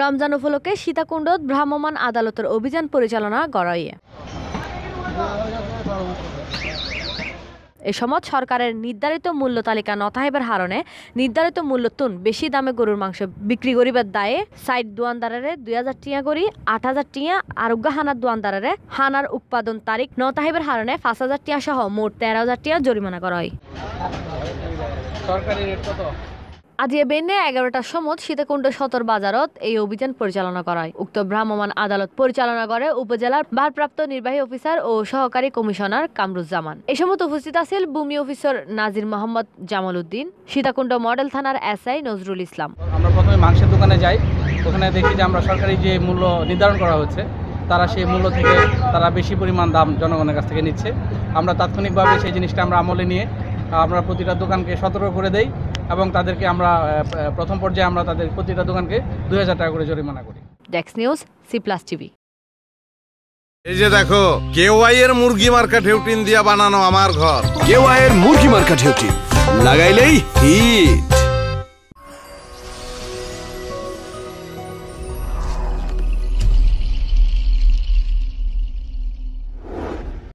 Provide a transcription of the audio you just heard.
রমজান উপলক্ষে সীতাকুণ্ডত ভ্রাম্যমাণ আদালতের অভিযান পরিচালনা গড়াইয়ে এ সময় সরকারের নির্ধারিত মূল্য তালিকা নথাইবের হারণে নির্ধারিত মূল্য তুন বেশি দামে গরুর মাংস বিক্রি করিবার দায়ে সাইড দোয়ানদারের দুই হাজার টিয়া করি আট হাজার টিয়া আরোগ্য হানার দোয়ানদারের হানার উৎপাদন তারিখ নতাহিবের হারণে পাঁচ হাজার টিয়া সহ মোট তেরো হাজার টিয়া জরিমানা করা হয় আজি বেনে এগারোটার সময় সীতাকুণ্ড সদর বাজারত এই অভিযান পরিচালনা করায় উক্ত ভ্রাম্যমাণ আদালত পরিচালনা করে উপজেলার ভারপ্রাপ্ত নির্বাহী অফিসার ও সহকারী কমিশনার কামরুজ্জামান এ সময় উপস্থিত আছেন ভূমি অফিসার নাজির মোহাম্মদ জামাল উদ্দিন সীতাকুণ্ড মডেল থানার এসআই নজরুল ইসলাম আমরা প্রথমে মাংসের দোকানে যাই ওখানে দেখি যে আমরা সরকারি যে মূল্য নির্ধারণ করা হচ্ছে তারা সেই মূল্য থেকে তারা বেশি পরিমাণ দাম জনগণের কাছ থেকে নিচ্ছে আমরা তাৎক্ষণিকভাবে সেই জিনিসটা আমরা আমলে নিয়ে আমরা প্রতিটা দোকানকে সতর্ক করে দেই এবং তাদেরকে আমরা প্রথম পর্যায়ে আমরা তাদের প্রতিটা দোকানকে দুই টাকা করে জরিমানা করি ডেক্স নিউজ সি প্লাস টিভি এই যে দেখো কেওয়াই এর মুরগি মার্কা ঢেউটিন দিয়া বানানো আমার ঘর কেওয়াই এর মুরগি মার্কা ঢেউটিন লাগাইলেই হিট